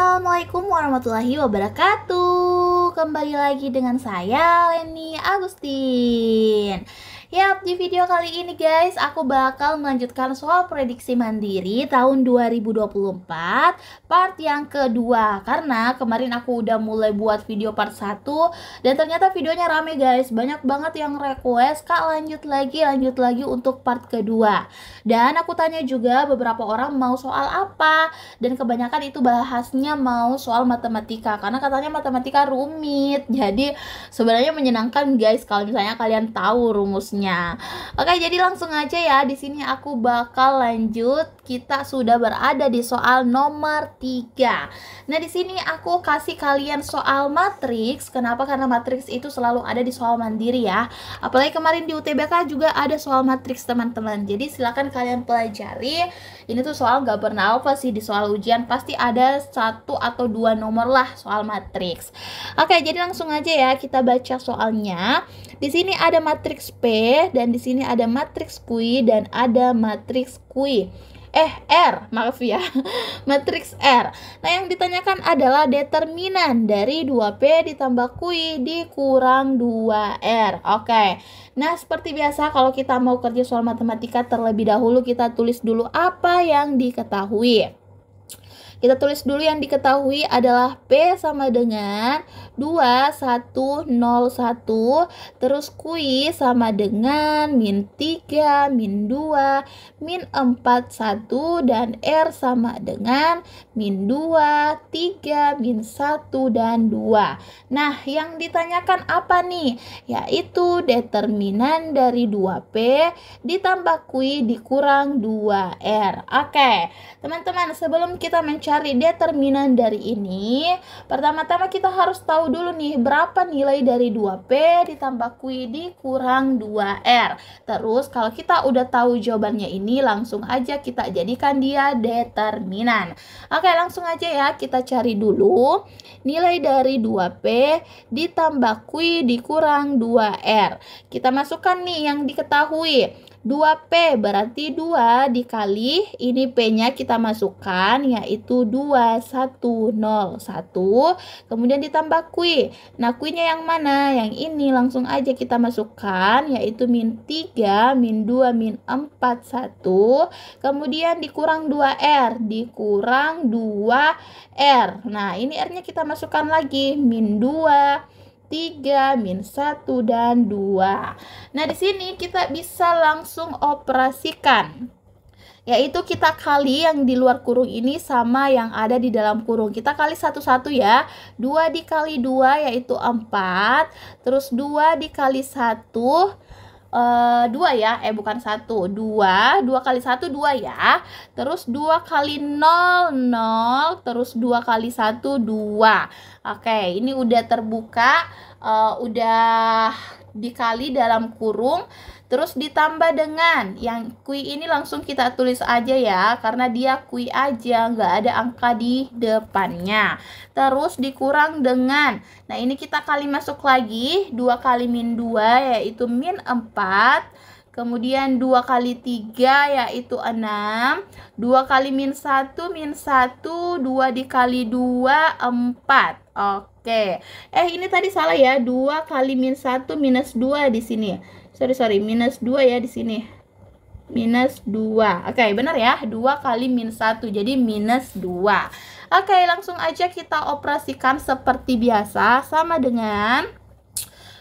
Assalamualaikum warahmatullahi wabarakatuh Kembali lagi dengan saya Leni Agustin Yap, di video kali ini guys, aku bakal melanjutkan soal prediksi mandiri tahun 2024 part yang kedua. Karena kemarin aku udah mulai buat video part 1 dan ternyata videonya rame guys. Banyak banget yang request, "Kak, lanjut lagi, lanjut lagi untuk part kedua." Dan aku tanya juga beberapa orang mau soal apa dan kebanyakan itu bahasnya mau soal matematika karena katanya matematika rumit. Jadi sebenarnya menyenangkan guys kalau misalnya kalian tahu rumusnya selanjutnya. Oke, jadi langsung aja ya. Di sini aku bakal lanjut. Kita sudah berada di soal nomor 3. Nah, di sini aku kasih kalian soal matriks. Kenapa? Karena matriks itu selalu ada di soal mandiri ya. Apalagi kemarin di UTBK juga ada soal matriks, teman-teman. Jadi silahkan kalian pelajari. Ini tuh soal gak pernah apa sih di soal ujian. Pasti ada satu atau dua nomor lah soal matriks. Oke, jadi langsung aja ya kita baca soalnya. Di sini ada matriks P dan di sini ada matriks Q dan ada matriks Q. Eh, R, maaf ya. matriks R. Nah, yang ditanyakan adalah determinan dari 2P ditambah Q dikurang 2R. Oke. Nah, seperti biasa kalau kita mau kerja soal matematika terlebih dahulu kita tulis dulu apa yang diketahui. Kita tulis dulu yang diketahui adalah P sama dengan 2101 terus kui sama dengan min 3, min 2, min 41 dan R sama dengan min 2, 3, min 1 dan 2. Nah, yang ditanyakan apa nih? Yaitu determinan dari 2P ditambah kui dikurang 2R. Oke, teman-teman sebelum kita mencoba cari determinan dari ini, pertama-tama kita harus tahu dulu nih berapa nilai dari 2P ditambah Q dikurang 2R. Terus kalau kita udah tahu jawabannya ini, langsung aja kita jadikan dia determinan. Oke, langsung aja ya kita cari dulu nilai dari 2P ditambah Q dikurang 2R. Kita masukkan nih yang diketahui 2P berarti 2 dikali ini P-nya kita masukkan yaitu 2, 1, 0, 1. Kemudian ditambah q. Nah Q-nya yang mana? Yang ini langsung aja kita masukkan yaitu min 3, min 2, min 4, 1. Kemudian dikurang 2R, dikurang 2R. Nah ini R-nya kita masukkan lagi min 2, 3, min 1, dan 2. Nah, di sini kita bisa langsung operasikan yaitu kita kali yang di luar kurung ini sama yang ada di dalam kurung. Kita kali satu-satu ya. 2 dikali 2 yaitu 4, terus 2 dikali 1 Uh, dua ya, eh bukan satu, dua, dua kali satu dua ya, terus dua kali nol nol, terus dua kali satu dua. Oke, ini udah terbuka, uh, udah dikali dalam kurung Terus ditambah dengan yang kui ini langsung kita tulis aja ya karena dia kui aja nggak ada angka di depannya. Terus dikurang dengan nah ini kita kali masuk lagi 2 kali min 2 yaitu min 4 Kemudian 2 kali 3 yaitu 6 2 kali min 1 min 1 2 dikali 2 4 Oke Eh ini tadi salah ya 2 kali min 1 minus 2 di sini sorry sorry minus 2 ya di sini minus 2 oke okay, benar ya 2 kali minus 1 jadi minus 2 oke okay, langsung aja kita operasikan seperti biasa sama dengan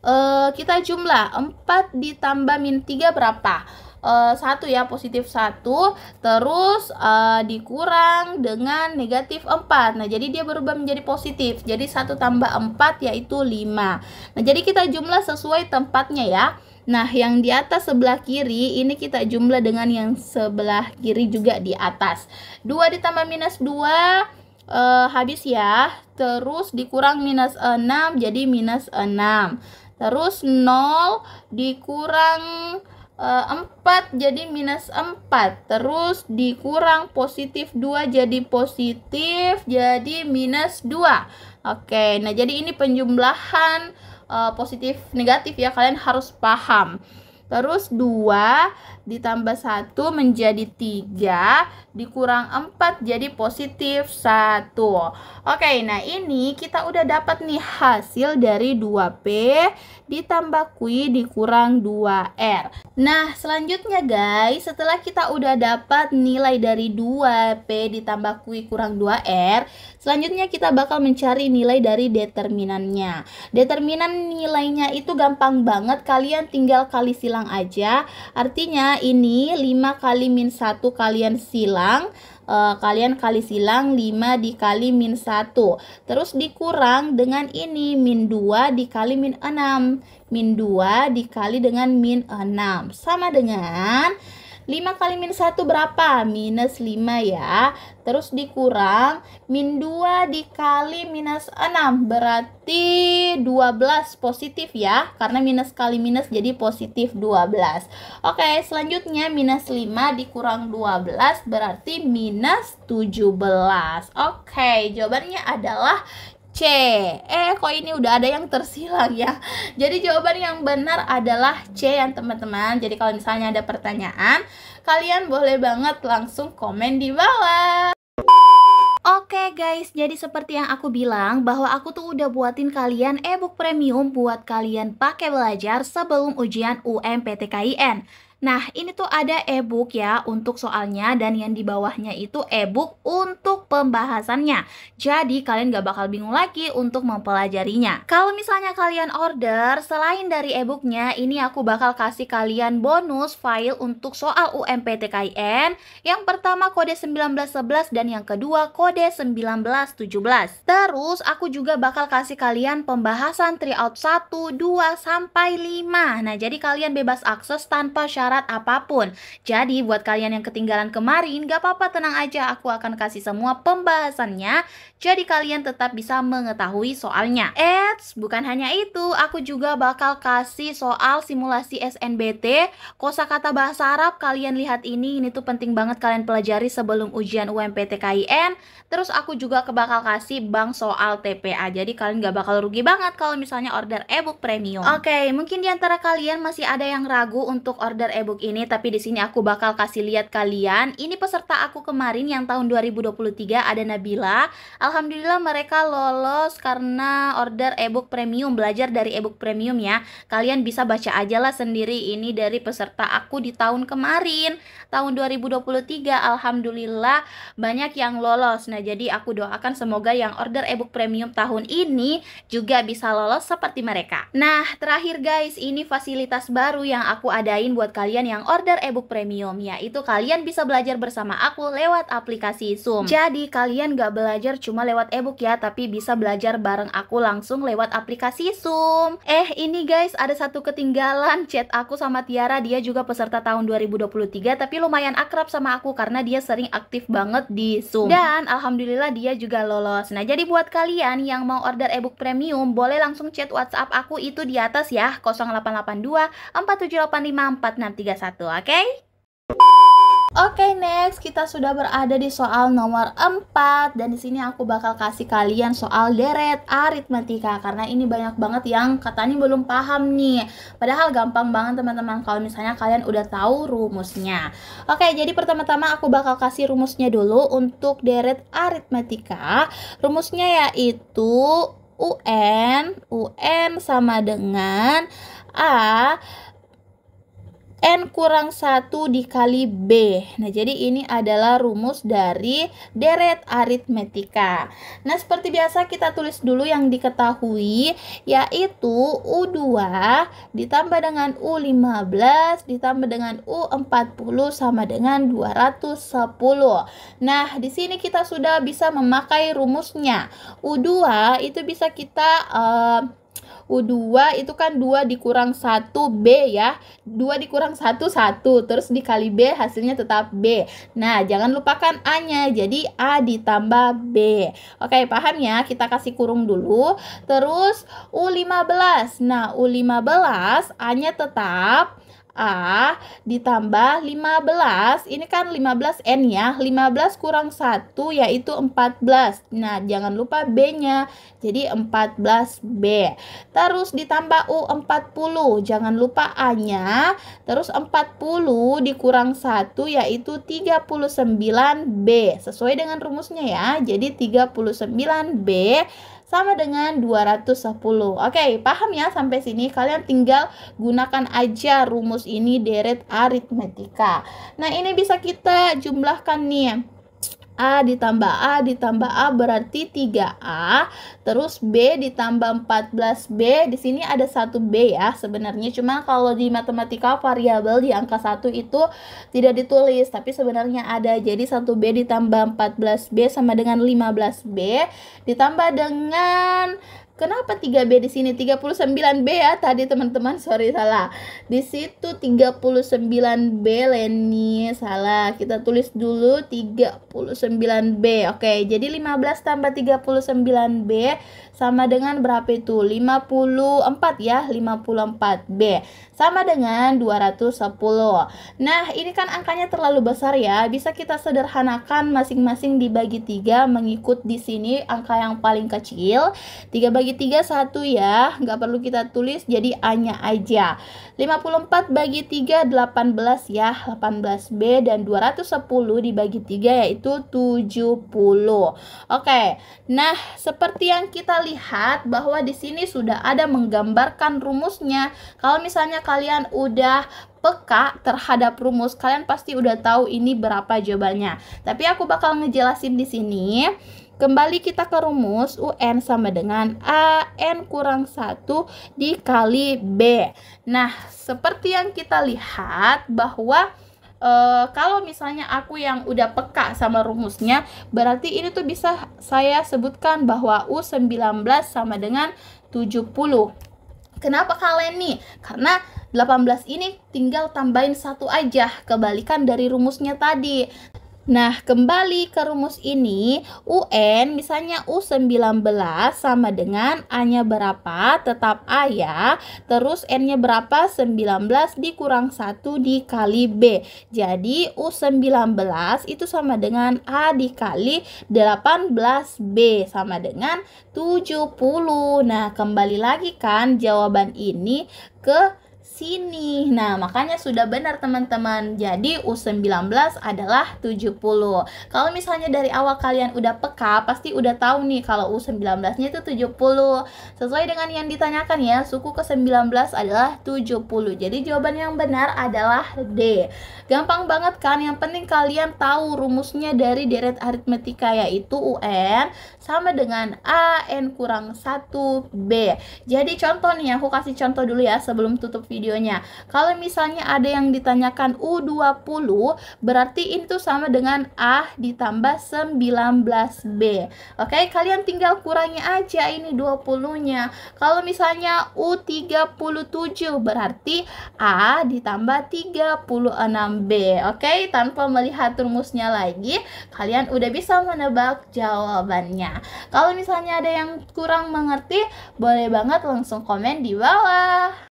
uh, kita jumlah 4 ditambah min 3 berapa eh, satu uh, ya positif satu terus uh, dikurang dengan negatif 4 nah jadi dia berubah menjadi positif jadi satu tambah 4 yaitu 5 nah jadi kita jumlah sesuai tempatnya ya Nah, yang di atas sebelah kiri ini kita jumlah dengan yang sebelah kiri juga di atas. 2 ditambah minus 2 uh, eh, habis ya. Terus dikurang minus 6 jadi minus 6. Terus 0 dikurang uh, eh, 4 jadi minus 4. Terus dikurang positif 2 jadi positif jadi minus 2. Oke, nah jadi ini penjumlahan Eh, positif negatif ya kalian harus paham terus dua ditambah 1 menjadi 3 dikurang 4 jadi positif 1 Oke nah ini kita udah dapat nih hasil dari 2P ditambah Q dikurang 2R Nah selanjutnya guys setelah kita udah dapat nilai dari 2P ditambah Q kurang 2R Selanjutnya kita bakal mencari nilai dari determinannya Determinan nilainya itu gampang banget kalian tinggal kali silang aja Artinya ini 5 kali min 1 kalian silang uh, kalian kali silang 5 dikali min 1 terus dikurang dengan ini min 2 dikali min 6 min 2 dikali dengan min 6 sama dengan 5 kali minus 1 berapa? Minus 5 ya. Terus dikurang min 2 dikali minus 6 berarti 12 positif ya. Karena minus kali minus jadi positif 12. Oke, selanjutnya minus 5 dikurang 12 berarti minus 17. Oke, jawabannya adalah C. Eh kok ini udah ada yang tersilang ya. Jadi jawaban yang benar adalah C ya teman-teman. Jadi kalau misalnya ada pertanyaan, kalian boleh banget langsung komen di bawah. Oke okay guys, jadi seperti yang aku bilang bahwa aku tuh udah buatin kalian ebook premium buat kalian pakai belajar sebelum ujian UMPTKIN. Nah, ini tuh ada e-book ya untuk soalnya dan yang di bawahnya itu e-book untuk pembahasannya. Jadi, kalian gak bakal bingung lagi untuk mempelajarinya. Kalau misalnya kalian order, selain dari e-booknya, ini aku bakal kasih kalian bonus file untuk soal UMPTKIN. Yang pertama kode 1911 dan yang kedua kode 1917. Terus, aku juga bakal kasih kalian pembahasan tryout 1, 2, sampai 5. Nah, jadi kalian bebas akses tanpa syarat syarat apapun. Jadi buat kalian yang ketinggalan kemarin, gak apa-apa tenang aja, aku akan kasih semua pembahasannya. Jadi kalian tetap bisa mengetahui soalnya. Eits, bukan hanya itu, aku juga bakal kasih soal simulasi SNBT, Kosa kata bahasa Arab. Kalian lihat ini, ini tuh penting banget kalian pelajari sebelum ujian UMPTKIN. Terus aku juga bakal kasih bank soal TPA. Jadi kalian gak bakal rugi banget kalau misalnya order ebook premium. Oke, okay, mungkin diantara kalian masih ada yang ragu untuk order ebook ebook ini tapi di sini aku bakal kasih lihat kalian. Ini peserta aku kemarin yang tahun 2023 ada Nabila. Alhamdulillah mereka lolos karena order ebook premium, belajar dari ebook premium ya. Kalian bisa baca aja lah sendiri ini dari peserta aku di tahun kemarin, tahun 2023. Alhamdulillah banyak yang lolos. Nah, jadi aku doakan semoga yang order ebook premium tahun ini juga bisa lolos seperti mereka. Nah, terakhir guys, ini fasilitas baru yang aku adain buat kalian kalian yang order ebook premium, yaitu kalian bisa belajar bersama aku lewat aplikasi Zoom. Jadi kalian gak belajar cuma lewat ebook ya, tapi bisa belajar bareng aku langsung lewat aplikasi Zoom. Eh, ini guys, ada satu ketinggalan chat aku sama Tiara, dia juga peserta tahun 2023, tapi lumayan akrab sama aku karena dia sering aktif banget di Zoom. Dan alhamdulillah dia juga lolos. Nah, jadi buat kalian yang mau order ebook premium, boleh langsung chat WhatsApp aku itu di atas ya, 0882 4785 31, oke? Okay? Oke okay, next kita sudah berada di soal nomor 4 dan di sini aku bakal kasih kalian soal deret aritmatika karena ini banyak banget yang katanya belum paham nih. Padahal gampang banget teman-teman kalau misalnya kalian udah tahu rumusnya. Oke, okay, jadi pertama-tama aku bakal kasih rumusnya dulu untuk deret aritmatika. Rumusnya yaitu UN UN sama dengan A N kurang 1 dikali B. Nah, jadi ini adalah rumus dari deret aritmetika. Nah, seperti biasa kita tulis dulu yang diketahui, yaitu U2 ditambah dengan U15 ditambah dengan U40 sama dengan 210. Nah, di sini kita sudah bisa memakai rumusnya. U2 itu bisa kita... Uh, U2 itu kan 2 dikurang 1B ya. 2 dikurang 1, 1. Terus dikali B hasilnya tetap B. Nah, jangan lupakan A-nya. Jadi A ditambah B. Oke, paham ya? Kita kasih kurung dulu. Terus U15. Nah, U15 A-nya tetap A ditambah 15 Ini kan 15N ya 15 kurang 1 yaitu 14 Nah jangan lupa B nya Jadi 14B Terus ditambah U 40 Jangan lupa A nya Terus 40 dikurang 1 yaitu 39B Sesuai dengan rumusnya ya Jadi 39B sama dengan 210. Oke, okay, paham ya sampai sini? Kalian tinggal gunakan aja rumus ini deret aritmetika. Nah, ini bisa kita jumlahkan nih A ditambah A ditambah A berarti 3A. Terus B ditambah 14B. Di sini ada 1B ya sebenarnya. Cuma kalau di matematika variabel di angka 1 itu tidak ditulis. Tapi sebenarnya ada. Jadi 1B ditambah 14B sama dengan 15B. Ditambah dengan Kenapa 3B di sini? 39B ya tadi teman-teman. Sorry salah. Di situ 39B Leni salah. Kita tulis dulu 39B. Oke, jadi 15 tambah 39B sama dengan berapa itu? 54 ya, 54B. Sama dengan 210. Nah, ini kan angkanya terlalu besar ya. Bisa kita sederhanakan masing-masing dibagi 3 mengikut di sini angka yang paling kecil. 3 bagi 3 1 ya nggak perlu kita tulis jadi A nya aja 54 bagi 3 18 ya 18B dan 210 dibagi 3 yaitu 70 Oke nah seperti yang kita lihat bahwa di sini sudah ada menggambarkan rumusnya kalau misalnya kalian udah peka terhadap rumus, kalian pasti udah tahu ini berapa jawabannya. Tapi aku bakal ngejelasin di sini. Kembali kita ke rumus UN sama dengan AN kurang 1 dikali B. Nah, seperti yang kita lihat bahwa e, kalau misalnya aku yang udah peka sama rumusnya, berarti ini tuh bisa saya sebutkan bahwa U19 sama dengan 70. Kenapa kalian nih? Karena 18 ini tinggal tambahin satu aja kebalikan dari rumusnya tadi. Nah, kembali ke rumus ini, UN misalnya U19 sama dengan A-nya berapa, tetap A ya. Terus N-nya berapa? 19 dikurang 1 dikali B. Jadi U19 itu sama dengan A dikali 18B sama dengan 70. Nah, kembali lagi kan jawaban ini ke sini. Nah, makanya sudah benar teman-teman. Jadi U19 adalah 70. Kalau misalnya dari awal kalian udah peka, pasti udah tahu nih kalau U19-nya itu 70. Sesuai dengan yang ditanyakan ya, suku ke-19 adalah 70. Jadi jawaban yang benar adalah D. Gampang banget kan? Yang penting kalian tahu rumusnya dari deret aritmetika yaitu UN sama dengan A, N kurang 1, B. Jadi contoh nih, aku kasih contoh dulu ya sebelum tutup video videonya. Kalau misalnya ada yang ditanyakan U20 berarti itu sama dengan A ditambah 19B. Oke, kalian tinggal kurangi aja ini 20-nya. Kalau misalnya U37 berarti A ditambah 36B. Oke, tanpa melihat rumusnya lagi, kalian udah bisa menebak jawabannya. Kalau misalnya ada yang kurang mengerti, boleh banget langsung komen di bawah.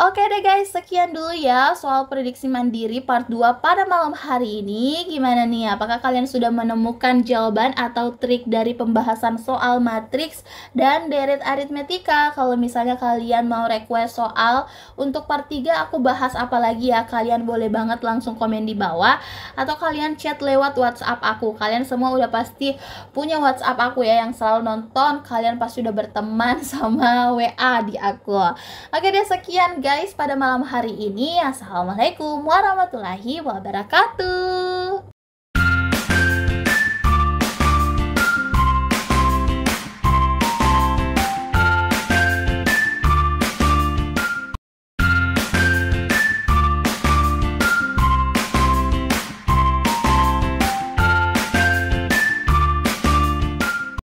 Oke deh guys, sekian dulu ya soal prediksi mandiri part 2 pada malam hari ini. Gimana nih, apakah kalian sudah menemukan jawaban atau trik dari pembahasan soal matriks dan deret aritmetika? Kalau misalnya kalian mau request soal untuk part 3 aku bahas apa lagi ya, kalian boleh banget langsung komen di bawah atau kalian chat lewat WhatsApp aku. Kalian semua udah pasti punya WhatsApp aku ya yang selalu nonton. Kalian pasti udah berteman sama WA di aku. Oke deh, sekian guys pada malam hari ini. Assalamualaikum warahmatullahi wabarakatuh.